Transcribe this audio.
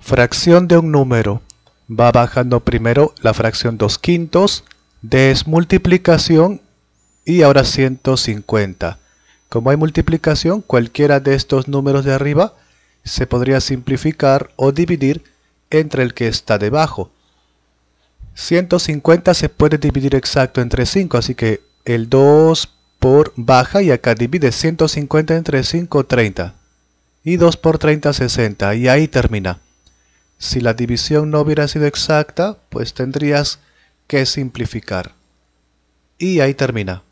Fracción de un número. Va bajando primero la fracción 2 quintos, desmultiplicación y ahora 150. Como hay multiplicación, cualquiera de estos números de arriba se podría simplificar o dividir entre el que está debajo. 150 se puede dividir exacto entre 5, así que el 2 por baja y acá divide 150 entre 5, 30. Y 2 por 30, 60. Y ahí termina. Si la división no hubiera sido exacta, pues tendrías que simplificar. Y ahí termina.